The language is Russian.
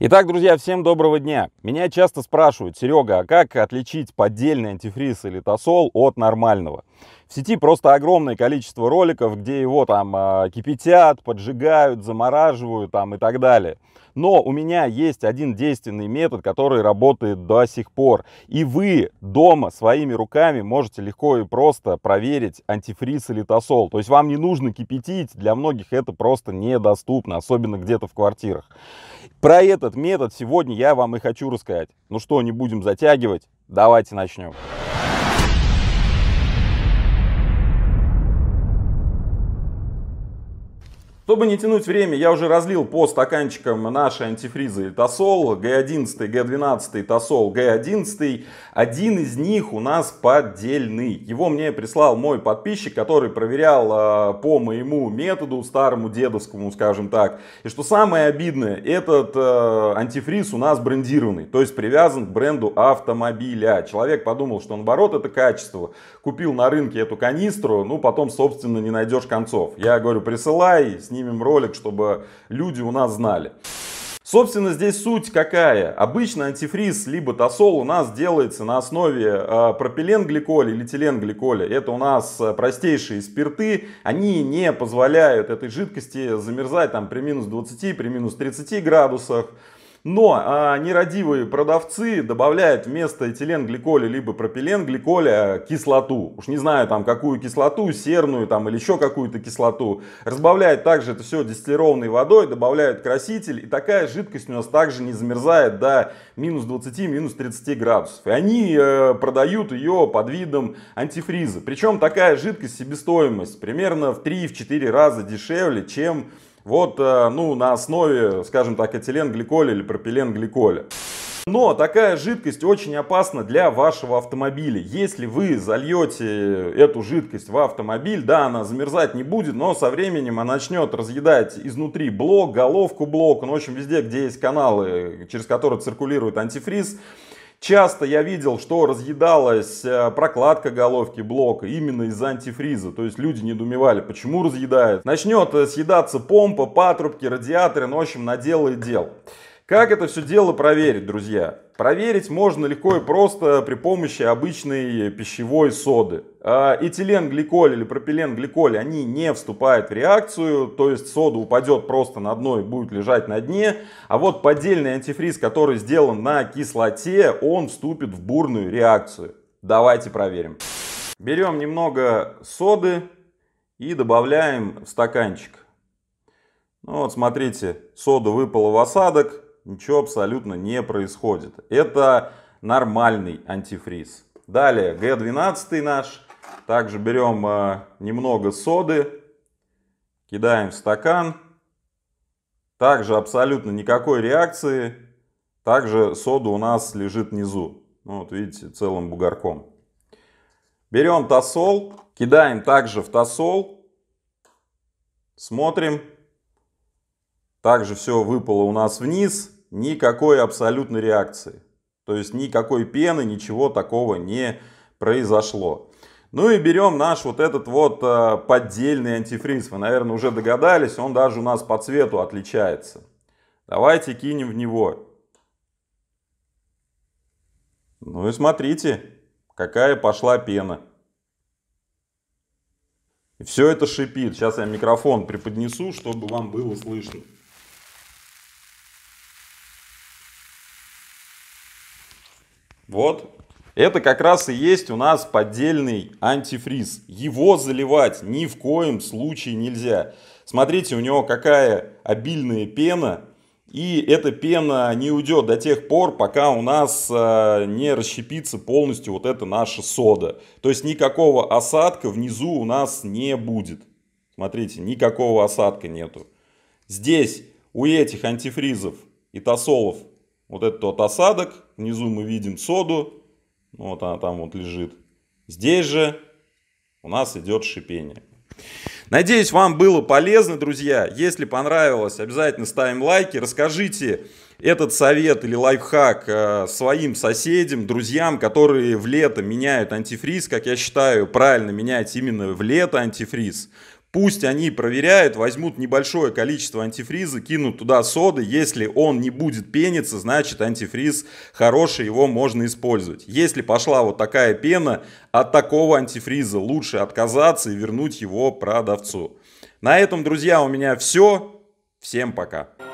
Итак, друзья, всем доброго дня. Меня часто спрашивают, Серега, а как отличить поддельный антифриз или тосол от нормального? В сети просто огромное количество роликов, где его там а, кипятят, поджигают, замораживают там и так далее. Но у меня есть один действенный метод, который работает до сих пор. И вы дома своими руками можете легко и просто проверить антифриз или тосол. То есть вам не нужно кипятить, для многих это просто недоступно, особенно где-то в квартирах. Про этот метод сегодня я вам и хочу рассказать. Ну что, не будем затягивать, давайте начнем. Чтобы не тянуть время, я уже разлил по стаканчикам наши антифризы Тосол, Г11, Г12, Тосол, Г11. Один из них у нас поддельный. Его мне прислал мой подписчик, который проверял э, по моему методу, старому дедовскому, скажем так. И что самое обидное, этот э, антифриз у нас брендированный, то есть привязан к бренду автомобиля. Человек подумал, что наоборот это качество. Купил на рынке эту канистру, ну потом, собственно, не найдешь концов. Я говорю, присылай, с снимем ролик, чтобы люди у нас знали. Собственно, здесь суть какая? Обычно антифриз либо тосол у нас делается на основе э, пропиленгликоля или теленгликоля. Это у нас э, простейшие спирты. Они не позволяют этой жидкости замерзать там при минус 20, при минус 30 градусах. Но а, нерадивые продавцы добавляют вместо этиленгликоля либо пропиленгликоля а, кислоту. Уж не знаю там какую кислоту, серную там или еще какую-то кислоту. Разбавляют также это все дистиллированной водой, добавляют краситель. И такая жидкость у нас также не замерзает до минус 20, минус 30 градусов. И они э, продают ее под видом антифриза. Причем такая жидкость себестоимость примерно в 3-4 раза дешевле, чем вот, э, ну, на основе, скажем так, этиленгликоля или пропиленгликоля. Но такая жидкость очень опасна для вашего автомобиля. Если вы зальете эту жидкость в автомобиль, да, она замерзать не будет, но со временем она начнет разъедать изнутри блок, головку блока, ну, в общем, везде, где есть каналы, через которые циркулирует антифриз, Часто я видел, что разъедалась э, прокладка головки блока именно из-за антифриза. То есть люди недоумевали, почему разъедает. Начнет съедаться помпа, патрубки, радиаторы, ну, в общем, наделает дел. Как это все дело проверить, друзья? Проверить можно легко и просто при помощи обычной пищевой соды. А Этиленгликоль или пропиленгликоль, они не вступают в реакцию, то есть сода упадет просто на дно и будет лежать на дне. А вот поддельный антифриз, который сделан на кислоте, он вступит в бурную реакцию. Давайте проверим. Берем немного соды и добавляем в стаканчик. Ну вот, смотрите, сода выпала в осадок, ничего абсолютно не происходит. Это нормальный антифриз. Далее, Г12 наш. Также берем э, немного соды, кидаем в стакан. Также абсолютно никакой реакции. Также сода у нас лежит внизу. Ну, вот видите, целым бугорком. Берем тосол, кидаем также в тосол. Смотрим, также все выпало у нас вниз, никакой абсолютной реакции. То есть никакой пены, ничего такого не произошло. Ну и берем наш вот этот вот э, поддельный антифриз. Вы, наверное, уже догадались, он даже у нас по цвету отличается. Давайте кинем в него. Ну и смотрите, какая пошла пена. И все это шипит. Сейчас я микрофон преподнесу, чтобы вам было слышно. Вот. Это как раз и есть у нас поддельный антифриз. Его заливать ни в коем случае нельзя. Смотрите, у него какая обильная пена. И эта пена не уйдет до тех пор, пока у нас э, не расщепится полностью вот эта наша сода. То есть никакого осадка внизу у нас не будет. Смотрите, никакого осадка нету. Здесь у этих антифризов и тосолов вот это вот осадок. Внизу мы видим соду. Ну, вот она там вот лежит. Здесь же у нас идет шипение. Надеюсь, вам было полезно, друзья. Если понравилось, обязательно ставим лайки. Расскажите этот совет или лайфхак э, своим соседям, друзьям, которые в лето меняют антифриз. Как я считаю, правильно менять именно в лето антифриз. Пусть они проверяют, возьмут небольшое количество антифриза, кинут туда соды. Если он не будет пениться, значит антифриз хороший, его можно использовать. Если пошла вот такая пена, от такого антифриза лучше отказаться и вернуть его продавцу. На этом, друзья, у меня все. Всем пока.